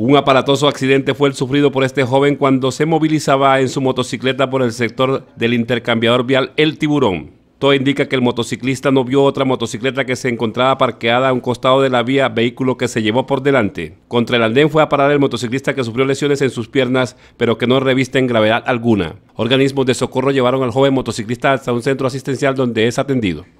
Un aparatoso accidente fue el sufrido por este joven cuando se movilizaba en su motocicleta por el sector del intercambiador vial El Tiburón. Todo indica que el motociclista no vio otra motocicleta que se encontraba parqueada a un costado de la vía, vehículo que se llevó por delante. Contra el andén fue a parar el motociclista que sufrió lesiones en sus piernas, pero que no revisten gravedad alguna. Organismos de socorro llevaron al joven motociclista hasta un centro asistencial donde es atendido.